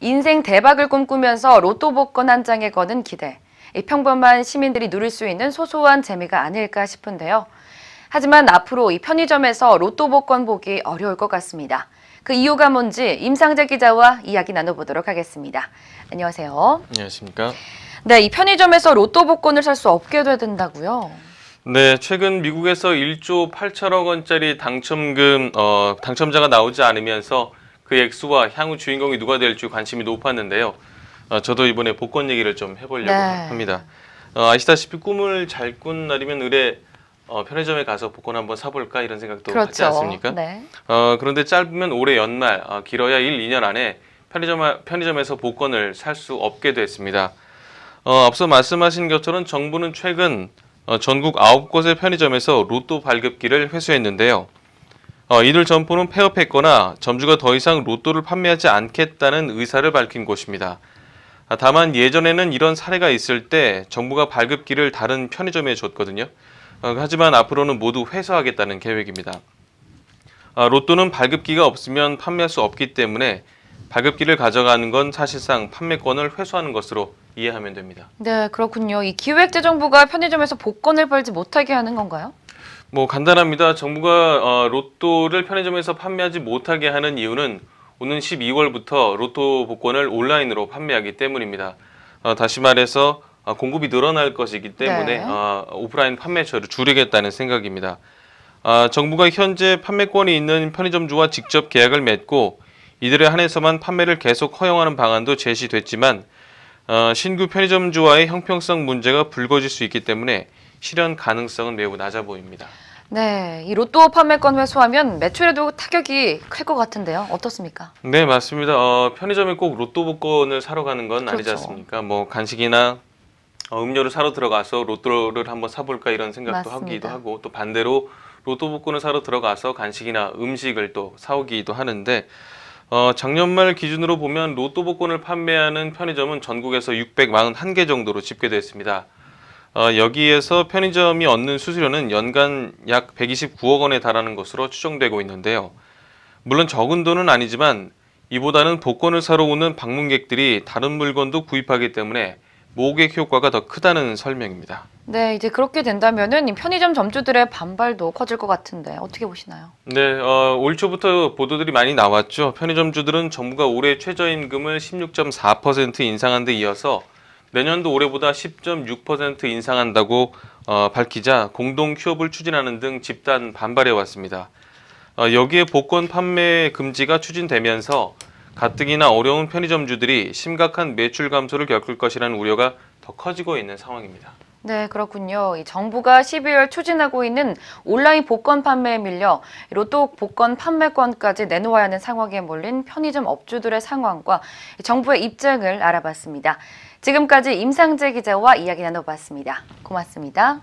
인생 대박을 꿈꾸면서 로또 복권 한 장에 거는 기대. 평범한 시민들이 누릴 수 있는 소소한 재미가 아닐까 싶은데요. 하지만 앞으로 이 편의점에서 로또 복권 보기 어려울 것 같습니다. 그 이유가 뭔지 임상재 기자와 이야기 나눠보도록 하겠습니다. 안녕하세요. 안녕하십니까. 네, 이 편의점에서 로또 복권을 살 수 없게 된다고요. 네, 최근 미국에서 1조 8천억 원짜리 당첨금 어, 당첨자가 나오지 않으면서 그 액수와 향후 주인공이 누가 될지 관심이 높았는데요. 어, 저도 이번에 복권 얘기를 좀 해보려고 네. 합니다. 어, 아시다시피 꿈을 잘 꾼 날이면 의뢰 어, 편의점에 가서 복권 한번 사볼까 이런 생각도 그렇죠. 하지 않습니까? 네. 어, 그런데 짧으면 올해 연말, 어, 길어야 일, 이년 안에 편의점, 편의점에서 복권을 살 수 없게 됐습니다. 어, 앞서 말씀하신 것처럼 정부는 최근 어, 전국 아 곳의 편의점에서 로또 발급기를 회수했는데요. 어, 이들 점포는 폐업했거나 점주가 더 이상 로또를 판매하지 않겠다는 의사를 밝힌 곳입니다. 아, 다만 예전에는 이런 사례가 있을 때 정부가 발급기를 다른 편의점에 줬거든요. 어, 하지만 앞으로는 모두 회수하겠다는 계획입니다. 아, 로또는 발급기가 없으면 판매할 수 없기 때문에 발급기를 가져가는 건 사실상 판매권을 회수하는 것으로 이해하면 됩니다. 네, 그렇군요. 이 기획재정부가 편의점에서 복권을 벌지 못하게 하는 건가요? 뭐 간단합니다. 정부가 어, 로또를 편의점에서 판매하지 못하게 하는 이유는 오는 12월부터 로또 복권을 온라인으로 판매하기 때문입니다. 어, 다시 말해서 어, 공급이 늘어날 것이기 때문에 네. 오프라인 판매처를 줄이겠다는 생각입니다. 정부가 현재 판매권이 있는 편의점주와 직접 계약을 맺고 이들에 한해서만 판매를 계속 허용하는 방안도 제시됐지만 신규 편의점주와의 형평성 문제가 불거질 수 있기 때문에 실현 가능성은 매우 낮아 보입니다. 네, 이 로또 판매권 회수하면 매출에도 타격이 클 것 같은데요. 어떻습니까? 네, 맞습니다. 어, 편의점에 꼭 로또 복권을 사러 가는 건 그렇죠. 아니지 않습니까? 뭐 간식이나 어, 음료를 사러 들어가서 로또를 한번 사볼까 이런 생각도 맞습니다. 하기도 하고 또 반대로 로또 복권을 사러 들어가서 간식이나 음식을 또 사오기도 하는데 어, 작년 말 기준으로 보면 로또 복권을 판매하는 편의점은 전국에서 641개 정도로 집계됐습니다. 어, 여기에서 편의점이 얻는 수수료는 연간 약 129억 원에 달하는 것으로 추정되고 있는데요. 물론 적은 돈은 아니지만 이보다는 복권을 사러 오는 방문객들이 다른 물건도 구입하기 때문에 모객 효과가 더 크다는 설명입니다. 네, 이제 그렇게 된다면 편의점 점주들의 반발도 커질 것 같은데 어떻게 보시나요? 네, 어, 올 초부터 보도들이 많이 나왔죠. 편의점주들은 정부가 올해 최저임금을 16.4% 인상한 데 이어서 내년도 올해보다 10.6% 인상한다고 어, 밝히자 공동 취업을 추진하는 등 집단 반발해 왔습니다. 어, 여기에 복권 판매 금지가 추진되면서 가뜩이나 어려운 편의점주들이 심각한 매출 감소를 겪을 것이라는 우려가 더 커지고 있는 상황입니다. 네, 그렇군요. 정부가 12월 추진하고 있는 온라인 복권 판매에 밀려 로또 복권 판매권까지 내놓아야 하는 상황에 몰린 편의점 업주들의 상황과 정부의 입장을 알아봤습니다. 지금까지 임상재 기자와 이야기 나눠봤습니다. 고맙습니다.